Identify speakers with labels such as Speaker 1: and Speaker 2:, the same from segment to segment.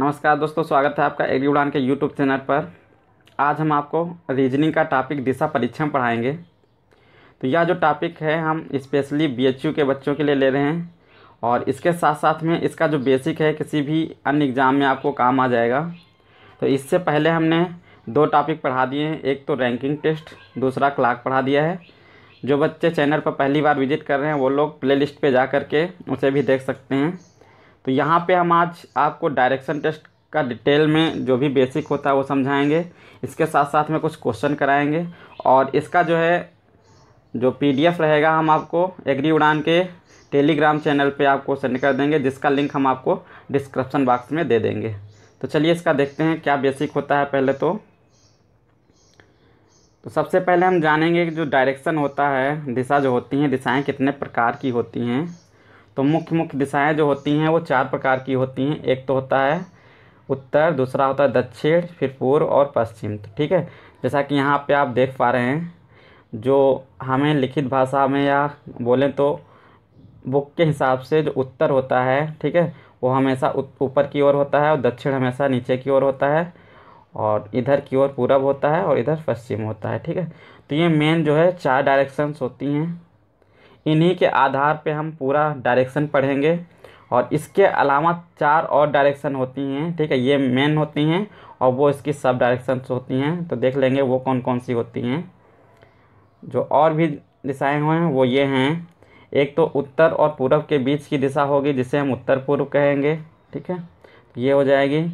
Speaker 1: नमस्कार दोस्तों स्वागत है आपका एग्री उड़ान के यूट्यूब चैनल पर आज हम आपको रीजनिंग का टॉपिक दिशा परीक्षण पढ़ाएंगे तो यह जो टॉपिक है हम स्पेशली बी के बच्चों के लिए ले रहे हैं और इसके साथ साथ में इसका जो बेसिक है किसी भी अन्य एग्ज़ाम में आपको काम आ जाएगा तो इससे पहले हमने दो टॉपिक पढ़ा दिए हैं एक तो रैंकिंग टेस्ट दूसरा क्लाक पढ़ा दिया है जो बच्चे चैनल पर पहली बार विजिट कर रहे हैं वो लोग प्ले पे जा कर के उसे भी देख सकते हैं तो यहाँ पे हम आज आपको डायरेक्शन टेस्ट का डिटेल में जो भी बेसिक होता है वो समझाएंगे इसके साथ साथ में कुछ क्वेश्चन कराएंगे और इसका जो है जो पीडीएफ रहेगा हम आपको एग्री उड़ान के टेलीग्राम चैनल पे आपको सेंड कर देंगे जिसका लिंक हम आपको डिस्क्रिप्शन बॉक्स में दे देंगे तो चलिए इसका देखते हैं क्या बेसिक होता है पहले तो तो सबसे पहले हम जानेंगे कि जो डायरेक्शन होता है दिशा जो होती हैं दिशाएं कितने प्रकार की होती हैं तो मुख्य मुख्य दिशाएं जो होती हैं वो चार प्रकार की होती हैं एक तो होता है उत्तर दूसरा होता है दक्षिण फिर पूर्व और पश्चिम तो ठीक है जैसा कि यहाँ पे आप देख पा रहे हैं जो हमें लिखित भाषा में या बोलें तो बुक के हिसाब से जो उत्तर होता है ठीक है वो हमेशा ऊपर की ओर होता है और दक्षिण हमेशा नीचे की ओर होता है और इधर की ओर पूरब होता है और इधर पश्चिम होता है ठीक है तो ये मेन जो है चार डायरेक्शंस होती हैं इन्हीं के आधार पे हम पूरा डायरेक्शन पढ़ेंगे और इसके अलावा चार और डायरेक्शन होती हैं ठीक है ये मेन होती हैं और वो इसकी सब डायरेक्शन होती हैं तो देख लेंगे वो कौन कौन सी होती हैं जो और भी दिशाएं हुए हैं वो ये हैं एक तो उत्तर और पूर्व के बीच की दिशा होगी जिसे हम उत्तर पूर्व कहेंगे ठीक है ये हो जाएगी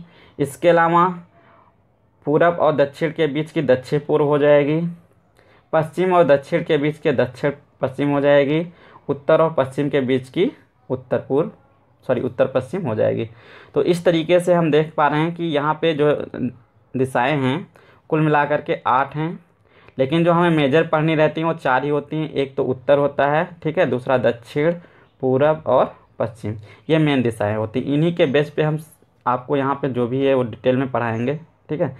Speaker 1: इसके अलावा पूर्व और दक्षिण के बीच की दक्षिण पूर्व हो जाएगी पश्चिम और दक्षिण के बीच के दक्षिण पश्चिम हो जाएगी उत्तर और पश्चिम के बीच की उत्तर पूर्व सॉरी उत्तर पश्चिम हो जाएगी तो इस तरीके से हम देख पा रहे हैं कि यहाँ पे जो दिशाएं हैं कुल मिलाकर के आठ हैं लेकिन जो हमें मेजर पढ़नी रहती हैं वो चार ही होती हैं एक तो उत्तर होता है ठीक है दूसरा दक्षिण पूरब और पश्चिम ये मेन दिशाएं होती हैं इन्हीं के बेस पे हम आपको यहाँ पे जो भी है वो डिटेल में पढ़ाएंगे ठीक है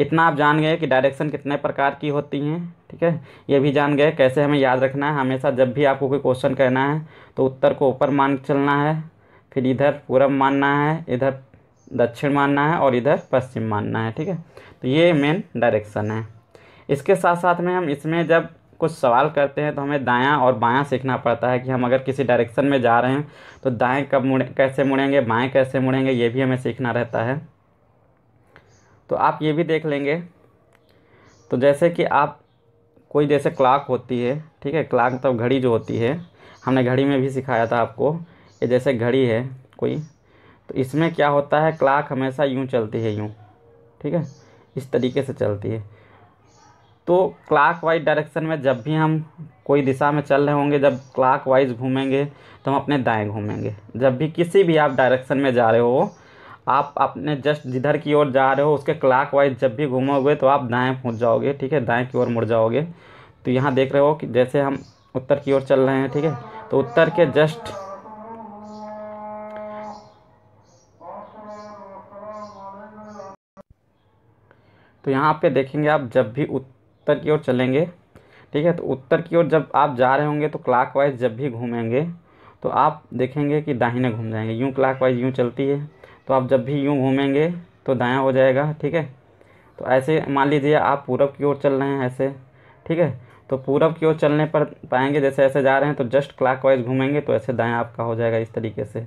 Speaker 1: इतना आप जान गए कि डायरेक्शन कितने प्रकार की होती हैं ठीक है ये भी जान गए कैसे हमें याद रखना है हमेशा जब भी आपको कोई क्वेश्चन कहना है तो उत्तर को ऊपर मान चलना है फिर इधर पूर्व मानना है इधर दक्षिण मानना है और इधर पश्चिम मानना है ठीक है तो ये मेन डायरेक्शन है इसके साथ साथ में हम इसमें जब कुछ सवाल करते हैं तो हमें दायां और बायां सीखना पड़ता है कि हम अगर किसी डायरेक्शन में जा रहे हैं तो दाएं कब मुड़े कैसे मुड़ेंगे बाएं कैसे मुड़ेंगे ये भी हमें सीखना रहता है तो आप ये भी देख लेंगे तो जैसे कि आप कोई जैसे क्लाक होती है ठीक है क्लाक मतलब तो घड़ी जो होती है हमने घड़ी में भी सिखाया था आपको ये जैसे घड़ी है कोई तो इसमें क्या होता है क्लाक हमेशा यूँ चलती है यूँ ठीक है इस तरीके से चलती है तो क्लाक वाइज डायरेक्शन में जब भी हम कोई दिशा में चल रहे होंगे जब क्लाक वाइज घूमेंगे तो हम अपने दाएँ घूमेंगे जब भी किसी भी आप डायरेक्शन में जा रहे हो आप अपने जस्ट जिधर की ओर जा रहे हो उसके क्लाक वाइज जब भी घूमोगे तो आप दाएँ पहुँच जाओगे ठीक है दाएँ की ओर मुड़ जाओगे तो यहाँ देख रहे हो कि जैसे हम उत्तर की ओर चल रहे हैं ठीक है तो उत्तर के जस्ट तो यहाँ पे देखेंगे आप जब भी उत्तर की ओर चलेंगे ठीक है तो उत्तर की ओर जब आप जा रहे होंगे तो क्लाक वाइज जब भी घूमेंगे तो आप देखेंगे कि दाहिने घूम जाएंगे यूँ क्लाक वाइज यूँ चलती है तो आप जब भी यूँ घूमेंगे तो दाया हो जाएगा ठीक है तो ऐसे मान लीजिए आप पूरब की ओर चल रहे हैं ऐसे ठीक है तो पूरब की ओर चलने पर पाएंगे जैसे ऐसे जा रहे हैं तो जस्ट क्लाक घूमेंगे तो ऐसे दाया आपका हो जाएगा इस तरीके से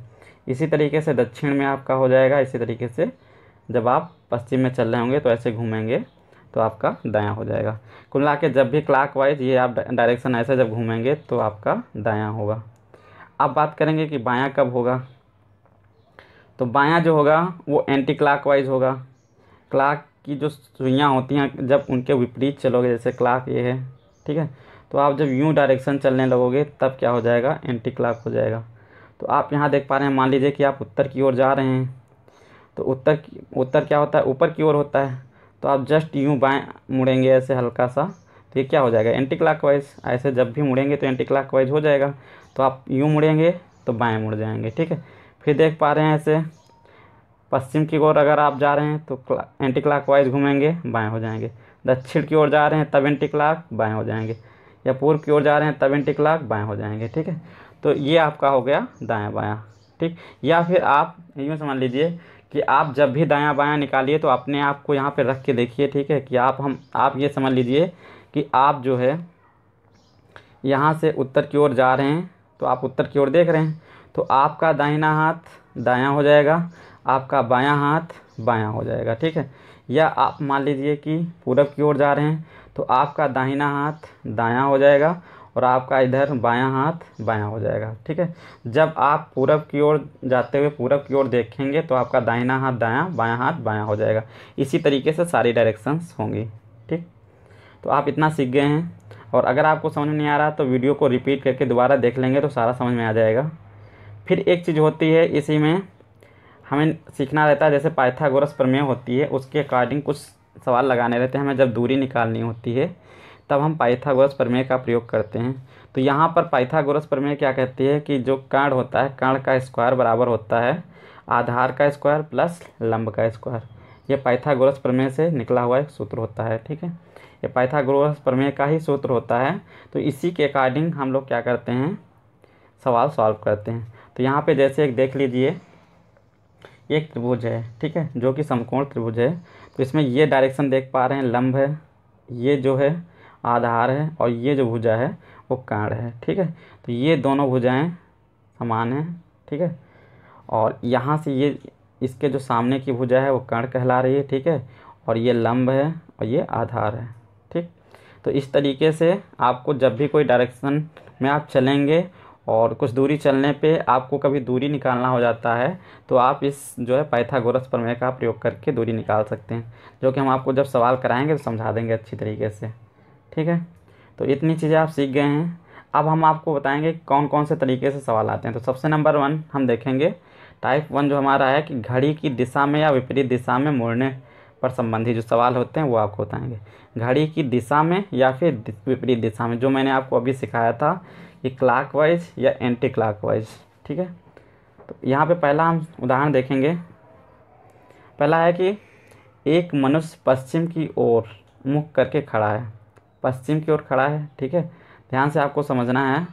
Speaker 1: इसी तरीके से दक्षिण में आपका हो जाएगा इसी तरीके से जब आप पश्चिम में चल रहे होंगे तो ऐसे घूमेंगे तो आपका दायां हो जाएगा कुल मिला जब भी क्लाक ये आप डायरेक्शन ऐसे जब घूमेंगे तो आपका दायां होगा अब बात करेंगे कि बायां कब होगा तो बायां जो होगा वो एंटी क्लाक वाइज होगा क्लाक की जो सुइयाँ होती हैं जब उनके विपरीत चलोगे जैसे क्लाक ये है ठीक है तो आप जब यूँ डायरेक्शन चलने लगोगे तब क्या हो जाएगा एंटी क्लाक हो जाएगा तो आप यहाँ देख पा रहे हैं मान लीजिए कि आप उत्तर की ओर जा रहे हैं तो उत्तर उत्तर क्या होता है ऊपर की ओर होता है तो आप जस्ट यूँ बाएँ मुड़ेंगे ऐसे हल्का सा तो ये क्या हो जाएगा एंटी क्लाक वाइज ऐसे जब भी मुड़ेंगे तो एंटी क्लाक वाइज हो जाएगा तो आप यूँ मुड़ेंगे तो बाएँ मुड़ जाएंगे ठीक है फिर देख पा रहे हैं ऐसे पश्चिम की ओर अगर आप जा रहे हैं तो एंटी क्लाक वाइज घूमेंगे बाएँ हो जाएंगे दक्षिण की ओर जा रहे हैं तब एंटी क्लाक बाएँ हो जाएंगे या पूर्व की ओर जा रहे हैं तब एंटी क्लाक बाएँ हो जाएंगे ठीक है तो ये आपका हो गया दाया बायाँ ठीक या फिर आप यूँ समझ लीजिए कि आप जब भी दाया बायाँ निकालिए तो अपने आप को यहाँ पर रख के देखिए ठीक है कि आप हम आप ये समझ लीजिए कि आप जो है यहाँ से उत्तर की ओर जा रहे हैं तो आप उत्तर की ओर देख रहे हैं तो आपका दाहिना हाथ दायां हो जाएगा आपका बायां हाथ बायां हो जाएगा ठीक है या आप मान लीजिए कि पूरब की ओर जा रहे हैं तो आपका दाहिना हाथ दायां हो जाएगा और आपका इधर बायां हाथ बायां हो जाएगा ठीक है जब आप पूरब की ओर जाते हुए पूरब की ओर देखेंगे तो आपका दाहिना हाथ दायां बायां हाथ बायां हो जाएगा इसी तरीके से सारी डायरेक्शंस होंगी ठीक तो आप इतना सीख गए हैं और अगर आपको समझ नहीं आ रहा तो वीडियो को रिपीट करके दोबारा देख लेंगे तो सारा समझ में आ जाएगा फिर एक चीज़ होती है इसी में हमें सीखना रहता है जैसे पाइथागोरस प्रमेय होती है उसके अकॉर्डिंग कुछ सवाल लगाने रहते हैं हमें जब दूरी निकालनी होती है तब हम पाइथागोरस प्रमेय का प्रयोग करते हैं तो यहाँ पर पाइथागोरस प्रमेय क्या कहती है कि जो कर्ण होता है कर्ण का स्क्वायर बराबर होता है आधार का स्क्वायर प्लस लंब का स्क्वायर ये पाइथागोरस प्रमेय से निकला हुआ एक सूत्र होता है ठीक है ये पाइथागोरस प्रमेय का ही सूत्र होता है तो इसी के अकॉर्डिंग हम लोग क्या करते हैं सवाल सॉल्व करते हैं तो यहाँ पे जैसे एक देख लीजिए एक त्रिभुज है ठीक है जो कि समकोण त्रिभुज है तो इसमें ये डायरेक्शन देख पा रहे हैं लंब है ये जो है आधार है और ये जो भुजा है वो कर्ण है ठीक है तो ये दोनों भुजाएँ समान हैं ठीक है और यहाँ से ये इसके जो सामने की भुजा है वो कर्ण कहला रही है ठीक है और ये लंब है और ये आधार है ठीक तो इस तरीके से आपको जब भी कोई डायरेक्शन में आप चलेंगे और कुछ दूरी चलने पे आपको कभी दूरी निकालना हो जाता है तो आप इस जो है पाइथागोरस प्रमेय का प्रयोग करके दूरी निकाल सकते हैं जो कि हम आपको जब सवाल कराएंगे तो समझा देंगे अच्छी तरीके से ठीक है तो इतनी चीज़ें आप सीख गए हैं अब हम आपको बताएंगे कौन कौन से तरीके से सवाल आते हैं तो सबसे नंबर वन हम देखेंगे टाइप वन जो हमारा है कि घड़ी की दिशा में या विपरीत दिशा में मोड़ने पर संबंधी जो सवाल होते हैं वो आपको बताएंगे घड़ी की दिशा में या फिर विपरीत दिशा में जो मैंने आपको अभी सिखाया था ये क्लाक वाइज या एंटी क्लाक वाइज ठीक है तो यहाँ पे पहला हम उदाहरण देखेंगे पहला है कि एक मनुष्य पश्चिम की ओर मुख करके खड़ा है पश्चिम की ओर खड़ा है ठीक है ध्यान से आपको समझना है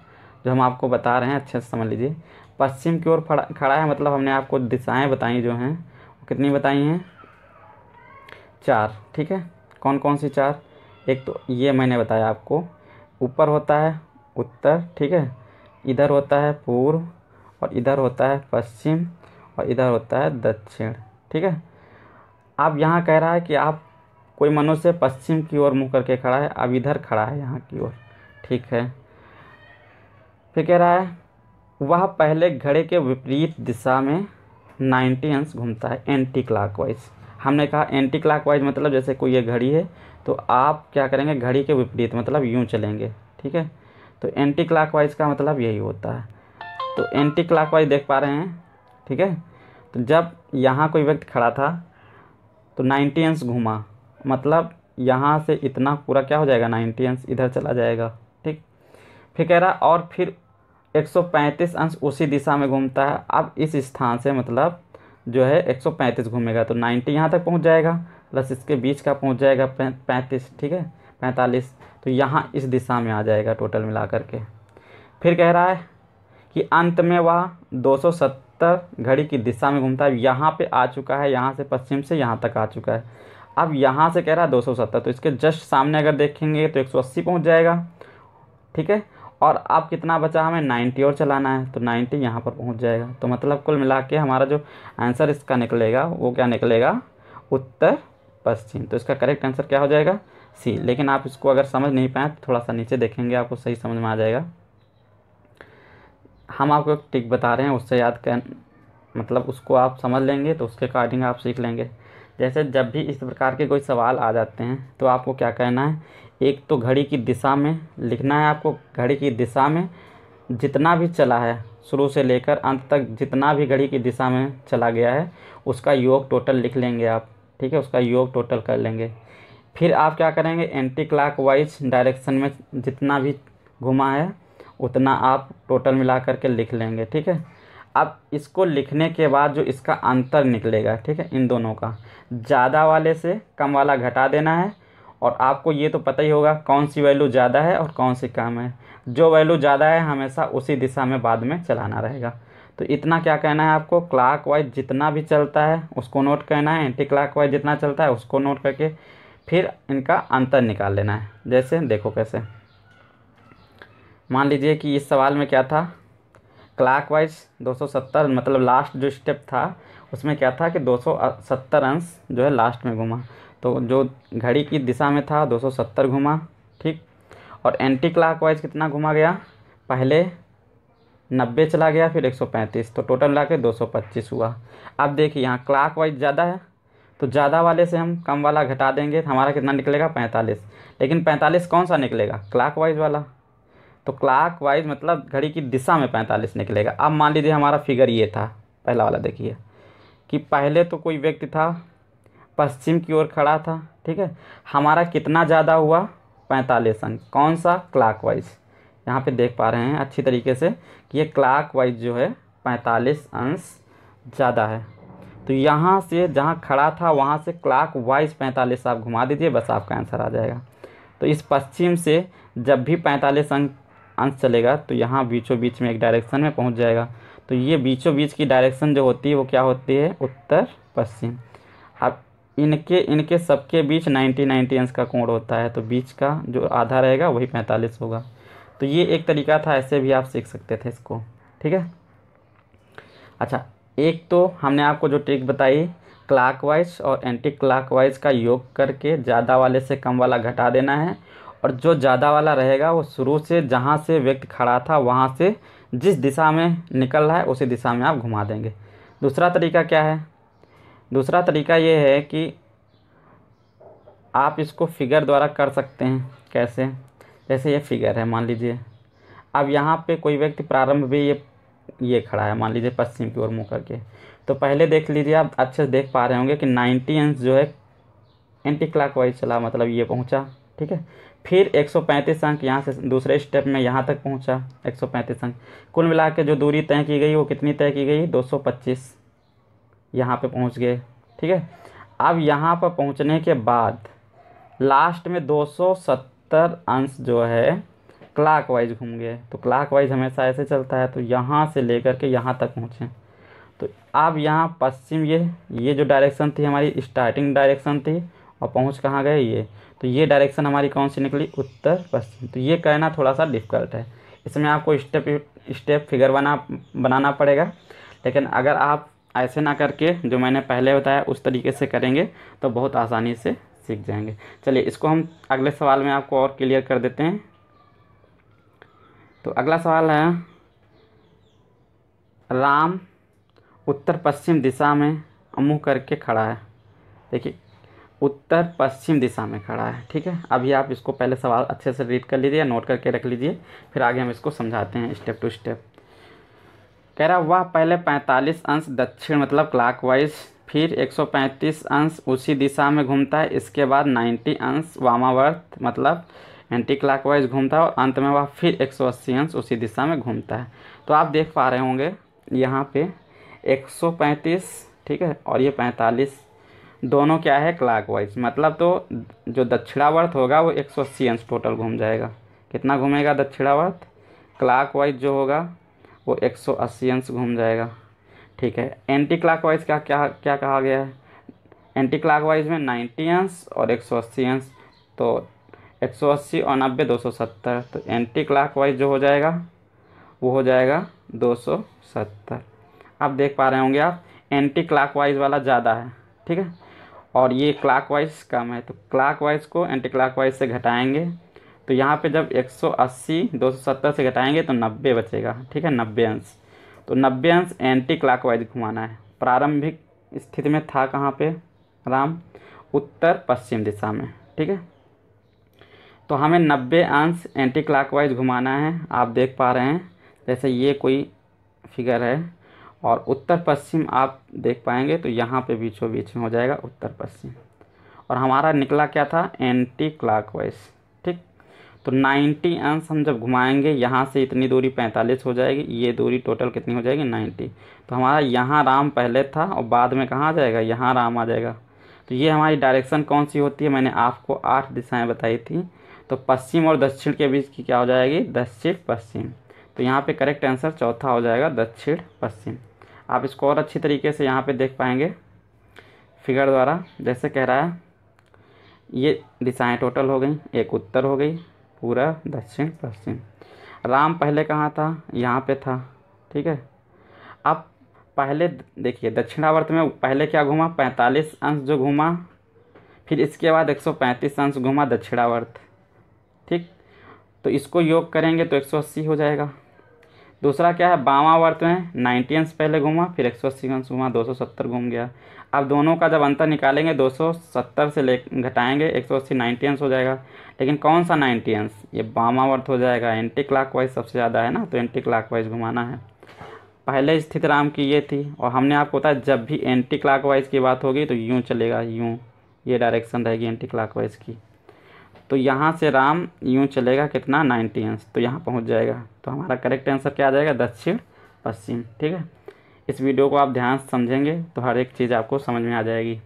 Speaker 1: जो हम आपको बता रहे हैं अच्छे से समझ लीजिए पश्चिम की ओर खड़ा है मतलब हमने आपको दिशाएँ बताई जो हैं कितनी बताई हैं चार ठीक है कौन कौन सी चार एक तो ये मैंने बताया आपको ऊपर होता है उत्तर ठीक है इधर होता है पूर्व और इधर होता है पश्चिम और इधर होता है दक्षिण ठीक है अब यहाँ कह रहा है कि आप कोई मनुष्य पश्चिम की ओर मुँह करके खड़ा है अब इधर खड़ा है यहाँ की ओर ठीक है फिर कह रहा है वह पहले घड़े के विपरीत दिशा में नाइन्टी अंश घूमता है एंटी क्लॉकवाइज हमने कहा एंटी क्लॉकवाइज मतलब जैसे कोई ये घड़ी है तो आप क्या करेंगे घड़ी के विपरीत मतलब यूँ चलेंगे ठीक है तो एंटी वाइज का मतलब यही होता है तो एंटी वाइज़ देख पा रहे हैं ठीक है तो जब यहाँ कोई व्यक्ति खड़ा था तो नाइन्टी एंस घूमा मतलब यहाँ से इतना पूरा क्या हो जाएगा नाइन्टी अंश इधर चला जाएगा ठीक फिर कह रहा और फिर 135 अंश उसी दिशा में घूमता है अब इस स्थान से मतलब जो है 135 घूमेगा तो 90 यहाँ तक पहुँच जाएगा प्लस इसके बीच का पहुँच जाएगा पैंतीस ठीक है पैंतालीस तो यहाँ इस दिशा में आ जाएगा टोटल मिला के फिर कह रहा है कि अंत में वह 270 घड़ी की दिशा में घूमता है यहाँ पे आ चुका है यहाँ से पश्चिम से यहाँ तक आ चुका है अब यहाँ से कह रहा है दो तो इसके जस्ट सामने अगर देखेंगे तो एक पहुँच जाएगा ठीक है और अब कितना बचा हमें 90 और चलाना है तो 90 यहाँ पर पहुँच जाएगा तो मतलब कुल मिला के हमारा जो आंसर इसका निकलेगा वो क्या निकलेगा उत्तर पश्चिम तो इसका करेक्ट आंसर क्या हो जाएगा सी लेकिन आप इसको अगर समझ नहीं पाए तो थोड़ा सा नीचे देखेंगे आपको सही समझ में आ जाएगा हम आपको एक टिक बता रहे हैं उससे याद कर मतलब उसको आप समझ लेंगे तो उसके अकॉर्डिंग आप सीख लेंगे जैसे जब भी इस प्रकार के कोई सवाल आ जाते हैं तो आपको क्या कहना है एक तो घड़ी की दिशा में लिखना है आपको घड़ी की दिशा में जितना भी चला है शुरू से लेकर अंत तक जितना भी घड़ी की दिशा में चला गया है उसका योग टोटल लिख लेंगे आप ठीक है उसका योग टोटल कर लेंगे फिर आप क्या करेंगे एंटी क्लाक वाइज डायरेक्शन में जितना भी घुमा है उतना आप टोटल मिला करके लिख लेंगे ठीक है अब इसको लिखने के बाद जो इसका अंतर निकलेगा ठीक है इन दोनों का ज़्यादा वाले से कम वाला घटा देना है और आपको ये तो पता ही होगा कौन सी वैल्यू ज़्यादा है और कौन सी कम है जो वैल्यू ज़्यादा है हमेशा उसी दिशा में बाद में चलाना रहेगा तो इतना क्या कहना है आपको क्लाक वाइज जितना भी चलता है उसको नोट करना है एंटी क्लाक वाइज जितना चलता है उसको नोट करके फिर इनका अंतर निकाल लेना है जैसे देखो कैसे मान लीजिए कि इस सवाल में क्या था क्लाकवाइज 270 मतलब लास्ट जो स्टेप था उसमें क्या था कि 270 अंश जो है लास्ट में घुमा तो जो घड़ी की दिशा में था 270 घुमा ठीक और एंटी क्लाकवाइज कितना घुमा गया पहले 90 चला गया फिर 135 तो टोटल मिला के 225 हुआ अब देखिए यहाँ वाइज़ ज़्यादा है तो ज़्यादा वाले से हम कम वाला घटा देंगे तो हमारा कितना निकलेगा पैंतालीस लेकिन पैंतालीस कौन सा निकलेगा क्लाक वाइज वाला तो क्लाक वाइज मतलब घड़ी की दिशा में पैंतालीस निकलेगा अब मान लीजिए हमारा फिगर ये था पहला वाला देखिए कि पहले तो कोई व्यक्ति था पश्चिम की ओर खड़ा था ठीक है हमारा कितना ज़्यादा हुआ पैंतालीस अंक कौन सा क्लाक वाइज यहाँ पर देख पा रहे हैं अच्छी तरीके से कि ये क्लाक वाइज जो है पैंतालीस अंश ज़्यादा है तो यहाँ से जहाँ खड़ा था वहाँ से क्लाक वाइज पैंतालीस आप घुमा दीजिए बस आपका आंसर आ जाएगा तो इस पश्चिम से जब भी पैंतालीस अंक अंश चलेगा तो यहाँ बीचों बीच में एक डायरेक्शन में पहुँच जाएगा तो ये बीचों बीच की डायरेक्शन जो होती है वो क्या होती है उत्तर पश्चिम अब इनके इनके सबके बीच नाइन्टी नाइन्टी अंश का कोण होता है तो बीच का जो आधा रहेगा वही पैंतालीस होगा तो ये एक तरीका था ऐसे भी आप सीख सकते थे इसको ठीक है अच्छा एक तो हमने आपको जो ट्रिक बताई क्लाकवाइज और एंटी क्लाकवाइज का योग करके ज़्यादा वाले से कम वाला घटा देना है और जो ज़्यादा वाला रहेगा वो शुरू से जहाँ से व्यक्ति खड़ा था वहाँ से जिस दिशा में निकल रहा है उसी दिशा में आप घुमा देंगे दूसरा तरीका क्या है दूसरा तरीका ये है कि आप इसको फिगर द्वारा कर सकते हैं कैसे जैसे ये फिगर है मान लीजिए अब यहाँ पे कोई व्यक्ति प्रारंभ भी ये ये खड़ा है मान लीजिए पश्चिम की ओर मुँह करके तो पहले देख लीजिए आप अच्छे से देख पा रहे होंगे कि नाइन्टी अंश जो है एंटी वाइज चला मतलब ये पहुँचा ठीक है फिर 135 अंक यहाँ से दूसरे स्टेप में यहाँ तक पहुँचा 135 अंक कुल मिला के जो दूरी तय की गई वो कितनी तय की गई 225 यहाँ पर पहुँच गए ठीक है अब यहाँ पर पहुँचने के बाद लास्ट में 270 अंश जो है क्लाक वाइज घूम गए तो क्लाक वाइज हमेशा ऐसे चलता है तो यहाँ से लेकर के यहाँ तक पहुँचें तो अब यहाँ पश्चिम ये ये जो डायरेक्शन थी हमारी स्टार्टिंग डायरेक्शन थी और पहुँच कहाँ गए ये तो ये डायरेक्शन हमारी कौन सी निकली उत्तर पश्चिम तो ये कहना थोड़ा सा डिफ़िकल्ट है इसमें आपको स्टेप स्टेप फिगर बना बनाना पड़ेगा लेकिन अगर आप ऐसे ना करके जो मैंने पहले बताया उस तरीके से करेंगे तो बहुत आसानी से सीख जाएंगे चलिए इसको हम अगले सवाल में आपको और क्लियर कर देते हैं तो अगला सवाल है राम उत्तर पश्चिम दिशा में मुँह करके खड़ा है देखिए उत्तर पश्चिम दिशा में खड़ा है ठीक है अभी आप इसको पहले सवाल अच्छे से रीड कर लीजिए नोट करके रख लीजिए फिर आगे हम इसको समझाते हैं स्टेप टू स्टेप कह रहा वह पहले 45 अंश दक्षिण मतलब क्लॉकवाइज फिर 135 अंश उसी दिशा में घूमता है इसके बाद 90 अंश वामावर्त मतलब एंटी क्लॉकवाइज घूमता है और अंत में वह फिर एक सौ उसी दिशा में घूमता है तो आप देख पा रहे होंगे यहाँ पे 135 ठीक है और ये 45 दोनों क्या है क्लॉकवाइज मतलब तो जो दक्षिणावर्त होगा वो एक सौ टोटल घूम जाएगा कितना घूमेगा दक्षिणावर्त क्लाक जो होगा वो एक सौ घूम जाएगा ठीक है एंटी क्लाक का क्या क्या कहा गया है एंटी क्लॉकवाइज में 90 अंश और एक सौ तो एक सौ अस्सी और नब्बे दो सौ सत्तर तो एंटी क्लाक वाइज जो हो जाएगा वो हो जाएगा दो सौ सत्तर आप देख पा रहे होंगे आप एंटी क्लाक वाइज वाला ज़्यादा है ठीक है और ये क्लाक वाइज कम है तो क्लाक वाइज को एंटी क्लाक वाइज से घटाएंगे तो यहाँ पे जब 180 270 से घटाएंगे तो 90 बचेगा ठीक है 90 अंश तो 90 अंश एंटी क्लाक वाइज घुमाना है प्रारंभिक स्थिति में था कहाँ पे राम उत्तर पश्चिम दिशा में ठीक है तो हमें नब्बे अंश एंटी क्लॉकवाइज घुमाना है आप देख पा रहे हैं जैसे ये कोई फिगर है और उत्तर पश्चिम आप देख पाएंगे तो यहाँ पे बीचों बीच में हो जाएगा उत्तर पश्चिम और हमारा निकला क्या था एंटी क्लॉकवाइज ठीक तो 90 अंश हम जब घुमाएंगे यहाँ से इतनी दूरी 45 हो जाएगी ये दूरी टोटल कितनी हो जाएगी 90 तो हमारा यहाँ राम पहले था और बाद में कहाँ आ जाएगा यहाँ राम आ जाएगा तो ये हमारी डायरेक्शन कौन सी होती है मैंने आपको आठ दिशाएँ बताई थी तो पश्चिम और दक्षिण के बीच की क्या हो जाएगी दक्षिण पश्चिम तो यहाँ पे करेक्ट आंसर चौथा हो जाएगा दक्षिण पश्चिम आप इसको और अच्छी तरीके से यहाँ पे देख पाएंगे फिगर द्वारा जैसे कह रहा है ये दिशाएँ टोटल हो गई एक उत्तर हो गई पूरा दक्षिण पश्चिम राम पहले कहाँ था यहाँ पर था ठीक है अब पहले देखिए दक्षिणावर्त में पहले क्या घूमा पैंतालीस अंश जो घूमा फिर इसके बाद 135 अंश घूमा दक्षिणावर्त ठीक तो इसको योग करेंगे तो 180 हो जाएगा दूसरा क्या है बामा वर्त में नाइन्टी अंश पहले घूमा फिर एक सौ अस्सी अंश घूमा दो सौ सत्तर घूम गया अब दोनों का जब अंतर निकालेंगे दो सौ सत्तर से ले घटाएँगे एक सौ अस्सी नाइन्टी अंश हो जाएगा लेकिन कौन सा नाइन्टी अंश ये बामा हो जाएगा एंटी क्लाक वाइज सबसे ज़्यादा है ना तो एंटी क्लाक वाइज घुमाना है पहले स्थित राम की ये थी और हमने आपको बताया जब भी एंटी क्लाक वाइज की बात होगी तो यूँ चलेगा यूँ ये डायरेक्शन रहेगी एंटी क्लाक वाइज की तो यहाँ से राम यूँ चलेगा कितना नाइन्टी अंश तो यहाँ पहुँच जाएगा तो हमारा करेक्ट आंसर क्या आ जाएगा दक्षिण पश्चिम ठीक है इस वीडियो को आप ध्यान से समझेंगे तो हर एक चीज़ आपको समझ में आ जाएगी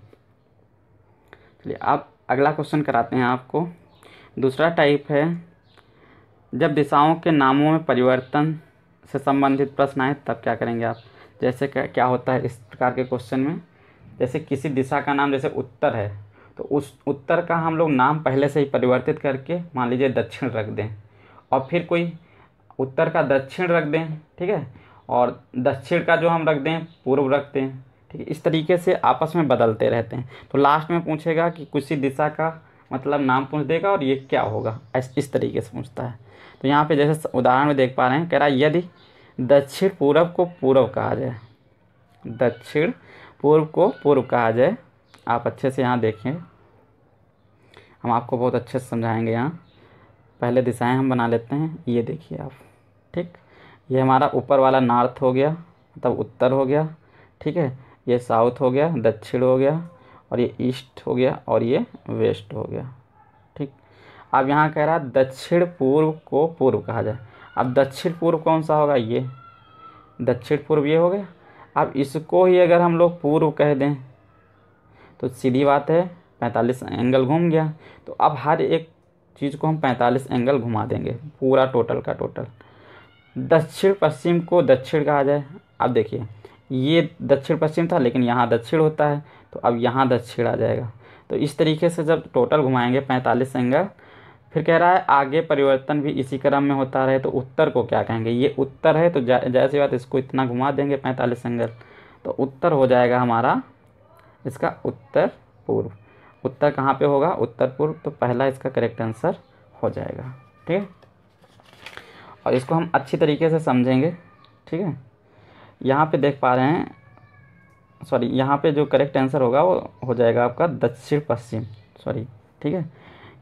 Speaker 1: चलिए आप अगला क्वेश्चन कराते हैं आपको दूसरा टाइप है जब दिशाओं के नामों में परिवर्तन से संबंधित प्रश्न आए तब क्या करेंगे आप जैसे क्या क्या होता है इस प्रकार के क्वेश्चन में जैसे किसी दिशा का नाम जैसे उत्तर है तो उस उत्तर का हम लोग नाम पहले से ही परिवर्तित करके मान लीजिए दक्षिण रख दें और फिर कोई उत्तर का दक्षिण रख दें ठीक है और दक्षिण का जो हम रख दें पूर्व रख दें ठीक है इस तरीके से आपस में बदलते रहते हैं तो लास्ट में पूछेगा कि किसी दिशा का मतलब नाम पूछ देगा और ये क्या होगा इस तरीके से पूछता है तो यहाँ पे जैसे उदाहरण में देख पा रहे हैं कह रहा है यदि दक्षिण पूर्व को पूर्व कहा जाए दक्षिण पूर्व को पूर्व कहा जाए आप अच्छे से यहाँ देखें हम आपको बहुत अच्छे से समझाएंगे यहाँ पहले दिशाएं हम बना लेते हैं ये देखिए आप ठीक ये हमारा ऊपर वाला नॉर्थ हो गया मतलब उत्तर हो गया ठीक है ये साउथ हो गया दक्षिण हो गया और ये ईस्ट हो गया और ये वेस्ट हो गया ठीक अब यहाँ कह रहा है दक्षिण पूर्व को पूर्व कहा जाए अब दक्षिण पूर्व कौन सा होगा ये दक्षिण पूर्व ये हो गया अब इसको ही अगर हम लोग पूर्व कह दें तो सीधी बात है पैंतालीस एंगल घूम गया तो अब हर एक चीज़ को हम पैंतालीस एंगल घुमा देंगे पूरा टोटल का टोटल दक्षिण पश्चिम को दक्षिण कहा जाए अब देखिए ये दक्षिण पश्चिम था लेकिन यहाँ दक्षिण होता है तो अब यहाँ दक्षिण आ जाएगा तो इस तरीके से जब टोटल घुमाएंगे पैंतालीस एंगल फिर कह रहा है आगे परिवर्तन भी इसी क्रम में होता रहे तो उत्तर को क्या कहेंगे ये उत्तर है तो जैसी बात इसको इतना घुमा देंगे पैंतालीस एंगल तो उत्तर हो जाएगा हमारा इसका उत्तर पूर्व उत्तर कहाँ पे होगा उत्तर पूर्व तो पहला इसका करेक्ट आंसर हो जाएगा ठीक है और इसको हम अच्छी तरीके से समझेंगे ठीक है यहाँ पे देख पा रहे हैं सॉरी यहाँ पे जो करेक्ट आंसर होगा वो हो जाएगा आपका दक्षिण पश्चिम सॉरी ठीक है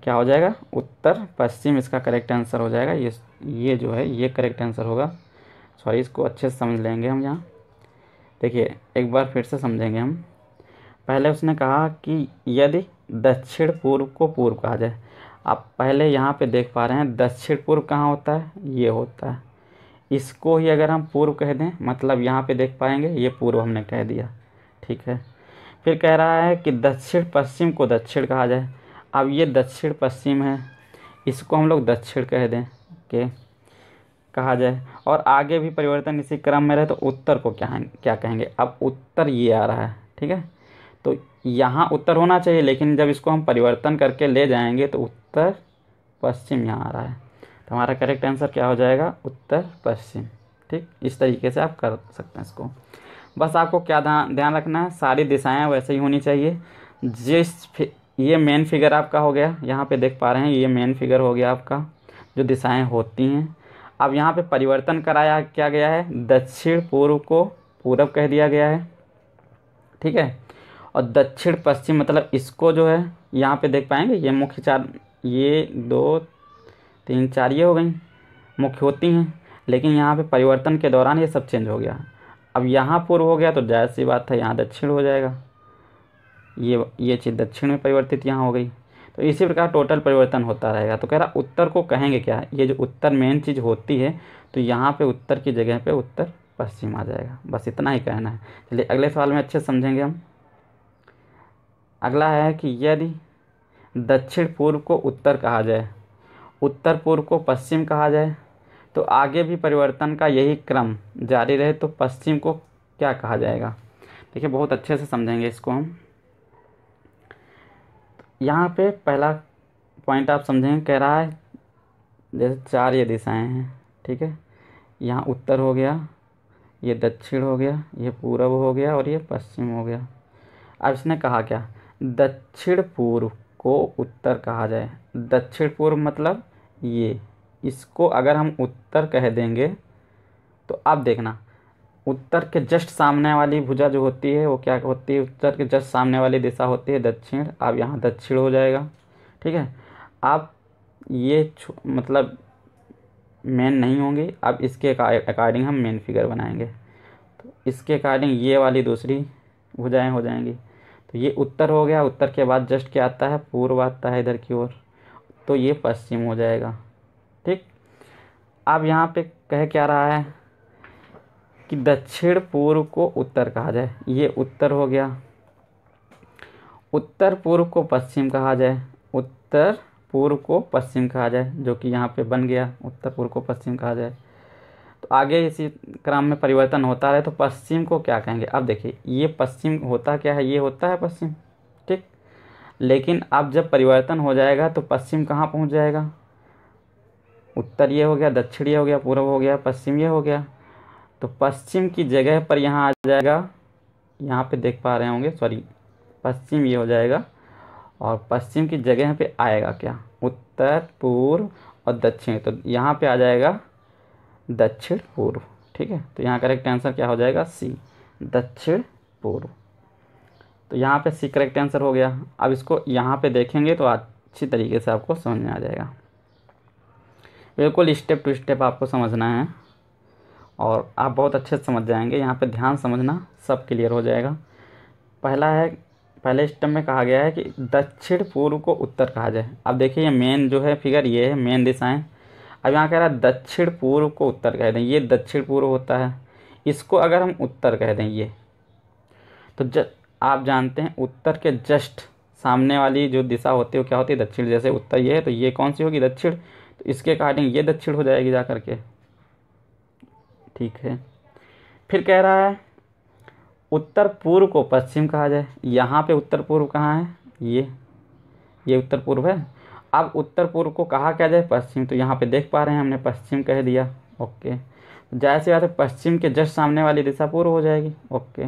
Speaker 1: क्या हो जाएगा उत्तर पश्चिम इसका करेक्ट आंसर हो जाएगा ये ये जो है ये करेक्ट आंसर होगा सॉरी इसको अच्छे से समझ लेंगे हम यहाँ देखिए एक बार फिर से समझेंगे हम पहले उसने कहा कि यदि दक्षिण पूर्व को पूर्व कहा जाए आप पहले यहाँ पे देख पा रहे हैं दक्षिण पूर्व कहाँ होता है ये होता है इसको ही अगर हम पूर्व कह दें मतलब यहाँ पे देख पाएंगे ये पूर्व हमने कह दिया ठीक है फिर कह रहा है कि दक्षिण पश्चिम को दक्षिण कहा जाए अब ये दक्षिण पश्चिम है इसको हम लोग दक्षिण कह दें के कहा जाए और आगे भी परिवर्तन इसी क्रम में रहे तो उत्तर को क्या क्या कहेंगे अब उत्तर ये आ रहा है ठीक है तो यहाँ उत्तर होना चाहिए लेकिन जब इसको हम परिवर्तन करके ले जाएंगे तो उत्तर पश्चिम यहाँ आ रहा है तो हमारा करेक्ट आंसर क्या हो जाएगा उत्तर पश्चिम ठीक इस तरीके से आप कर सकते हैं इसको बस आपको क्या ध्यान रखना है सारी दिशाएँ वैसे ही होनी चाहिए जिस ये मेन फिगर आपका हो गया यहाँ पर देख पा रहे हैं ये मेन फिगर हो गया आपका जो दिशाएँ होती हैं अब यहाँ पे परिवर्तन कराया क्या गया है दक्षिण पूर्व को पूरब कह दिया गया है ठीक है और दक्षिण पश्चिम मतलब इसको जो है यहाँ पे देख पाएंगे ये मुख्य चार ये दो तीन चार ये हो गई मुख्य होती हैं लेकिन यहाँ पे परिवर्तन के दौरान ये सब चेंज हो गया अब यहाँ पूर्व हो गया तो जायज़ सी बात है यहाँ दक्षिण हो जाएगा ये ये चीज़ दक्षिण में परिवर्तित यहाँ हो गई तो इसी प्रकार टोटल परिवर्तन होता रहेगा तो कह रहा उत्तर को कहेंगे क्या ये जो उत्तर मेन चीज़ होती है तो यहाँ पर उत्तर की जगह पर उत्तर पश्चिम आ जाएगा बस इतना ही कहना है चलिए अगले सवाल में अच्छे समझेंगे हम अगला है कि यदि दक्षिण पूर्व को उत्तर कहा जाए उत्तर पूर्व को पश्चिम कहा जाए तो आगे भी परिवर्तन का यही क्रम जारी रहे तो पश्चिम को क्या कहा जाएगा देखिए बहुत अच्छे से समझेंगे इसको हम यहाँ पे पहला पॉइंट आप समझेंगे कह रहा है जैसे चार ये दिशाएं हैं ठीक है यहाँ उत्तर हो गया ये दक्षिण हो गया ये पूरब हो गया और ये पश्चिम हो गया अब इसने कहा क्या दक्षिण पूर्व को उत्तर कहा जाए दक्षिण पूर्व मतलब ये इसको अगर हम उत्तर कह देंगे तो आप देखना उत्तर के जस्ट सामने वाली भुजा जो होती है वो क्या होती है उत्तर के जस्ट सामने वाली दिशा होती है दक्षिण अब यहाँ दक्षिण हो जाएगा ठीक है अब ये मतलब मेन नहीं होंगे अब इसके अकॉर्डिंग हम मेन फिगर बनाएंगे तो इसके अकॉर्डिंग ये वाली दूसरी भुजाएं हो जाएंगी तो ये उत्तर हो गया उत्तर के बाद जस्ट क्या आता है पूर्व आता है इधर की ओर तो ये पश्चिम हो जाएगा ठीक अब यहाँ पे कह क्या रहा है कि दक्षिण पूर्व को उत्तर कहा जाए ये उत्तर हो गया उत्तर पूर्व को पश्चिम कहा जाए उत्तर पूर्व को पश्चिम कहा जाए जो कि यहाँ पे बन गया उत्तर पूर्व को पश्चिम कहा जाए तो आगे इसी क्रम में परिवर्तन होता रहे तो पश्चिम को क्या कहेंगे अब देखिए ये पश्चिम होता क्या है ये होता है पश्चिम ठीक लेकिन अब जब परिवर्तन हो जाएगा तो पश्चिम कहाँ पहुँच जाएगा उत्तर ये हो गया दक्षिण ये हो गया पूर्व हो गया पश्चिम ये हो गया तो पश्चिम की जगह पर यहाँ आ जाएगा यहाँ पे देख पा रहे होंगे सॉरी पश्चिम ये हो जाएगा और पश्चिम की जगह पे आएगा क्या उत्तर पूर्व और दक्षिण तो यहाँ पे आ जाएगा दक्षिण पूर्व ठीक है तो यहाँ करेक्ट आंसर क्या हो जाएगा सी दक्षिण पूर्व तो यहाँ पे सी करेक्ट आंसर हो गया अब इसको यहाँ पे देखेंगे तो अच्छी तरीके से आपको समझ में आ जाएगा बिल्कुल स्टेप टू स्टेप आपको समझना है और आप बहुत अच्छे से समझ जाएंगे यहाँ पे ध्यान समझना सब क्लियर हो जाएगा पहला है पहले स्टेप में कहा गया है कि दक्षिण पूर्व को उत्तर कहा जाए अब देखिए ये मेन जो है फिगर ये है मेन दिशाएँ अब यहाँ कह रहा है दक्षिण पूर्व को उत्तर कह दें ये दक्षिण पूर्व होता है इसको अगर हम उत्तर कह दें ये तो ज आप जानते हैं उत्तर के जस्ट सामने वाली जो दिशा होती है वो क्या होती है दक्षिण जैसे उत्तर ये है तो ये कौन सी होगी दक्षिण तो इसके अकॉर्डिंग ये दक्षिण हो जाएगी जा करके ठीक है फिर कह रहा है उत्तर पूर्व को पश्चिम कहा जाए यहाँ पे उत्तर पूर्व कहाँ है ये ये उत्तर पूर्व है अब उत्तर पूर्व को कहा क्या जाए पश्चिम तो यहाँ पे देख पा रहे हैं हमने पश्चिम कह दिया ओके जाहिर सी बात है पश्चिम के जस्ट सामने वाली दिशा पूर्व हो जाएगी ओके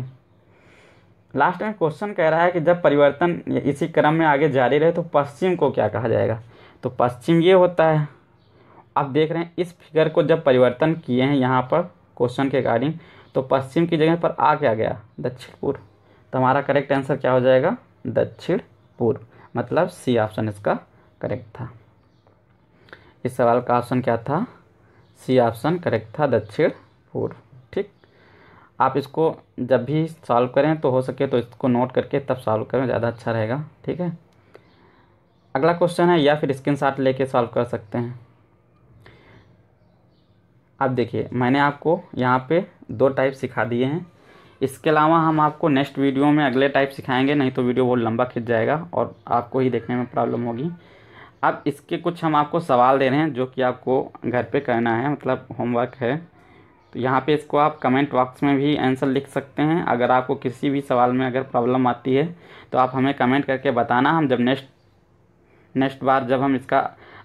Speaker 1: लास्ट में क्वेश्चन कह रहा है कि जब परिवर्तन इसी क्रम में आगे जारी रहे तो पश्चिम को क्या कहा जाएगा तो पश्चिम ये होता है आप देख रहे हैं इस फिगर को जब परिवर्तन किए हैं यहाँ पर क्वेश्चन के अकॉर्डिंग तो पश्चिम की जगह पर आ क्या गया दक्षिण पूर्व तो हमारा करेक्ट आंसर क्या हो जाएगा दक्षिण पूर्व मतलब सी ऑप्शन इसका करेक्ट था इस सवाल का ऑप्शन क्या था सी ऑप्शन करेक्ट था दक्षिण पूर्व ठीक आप इसको जब भी सॉल्व करें तो हो सके तो इसको नोट करके तब सॉल्व करें ज़्यादा अच्छा रहेगा ठीक है अगला क्वेश्चन है या फिर स्क्रीन शॉट लेके सॉल्व कर सकते हैं अब देखिए मैंने आपको यहाँ पे दो टाइप सिखा दिए हैं इसके अलावा हम आपको नेक्स्ट वीडियो में अगले टाइप सिखाएंगे नहीं तो वीडियो बहुत लंबा खिंच जाएगा और आपको ही देखने में प्रॉब्लम होगी अब इसके कुछ हम आपको सवाल दे रहे हैं जो कि आपको घर पे करना है मतलब होमवर्क है तो यहाँ पे इसको आप कमेंट बॉक्स में भी आंसर लिख सकते हैं अगर आपको किसी भी सवाल में अगर प्रॉब्लम आती है तो आप हमें कमेंट करके बताना हम जब नेक्स्ट नेक्स्ट बार जब हम इसका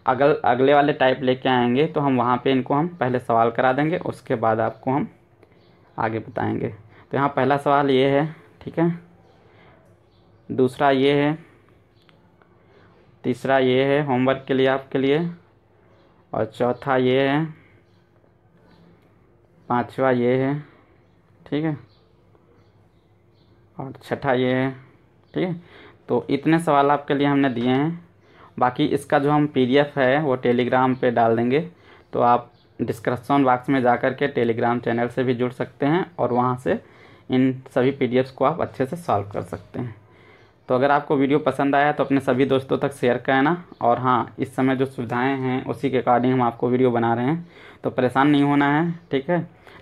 Speaker 1: अगल अगले वाले टाइप लेके आएंगे तो हम वहाँ पे इनको हम पहले सवाल करा देंगे उसके बाद आपको हम आगे बताएंगे तो यहाँ पहला सवाल ये है ठीक है दूसरा ये है तीसरा ये है होमवर्क के लिए आपके लिए और चौथा ये है पांचवा ये है ठीक है और छठा ये है ठीक है तो इतने सवाल आपके लिए हमने दिए हैं बाकी इसका जो हम पीडीएफ है वो टेलीग्राम पे डाल देंगे तो आप डिस्क्रिप्शन बॉक्स में जा कर के टेलीग्राम चैनल से भी जुड़ सकते हैं और वहाँ से इन सभी पीडीएफ्स को आप अच्छे से सॉल्व कर सकते हैं तो अगर आपको वीडियो पसंद आया तो अपने सभी दोस्तों तक शेयर करना और हाँ इस समय जो सुविधाएं हैं उसी के अकॉर्डिंग हम आपको वीडियो बना रहे हैं तो परेशान नहीं होना है ठीक है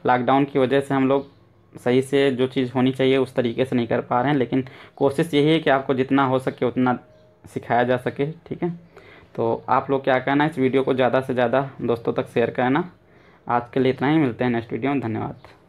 Speaker 1: लॉकडाउन की वजह से हम लोग सही से जो चीज़ होनी चाहिए उस तरीके से नहीं कर पा रहे हैं लेकिन कोशिश यही है कि आपको जितना हो सके उतना सिखाया जा सके ठीक है तो आप लोग क्या करना इस वीडियो को ज़्यादा से ज़्यादा दोस्तों तक शेयर करना आज के लिए इतना ही मिलते हैं नेक्स्ट वीडियो में धन्यवाद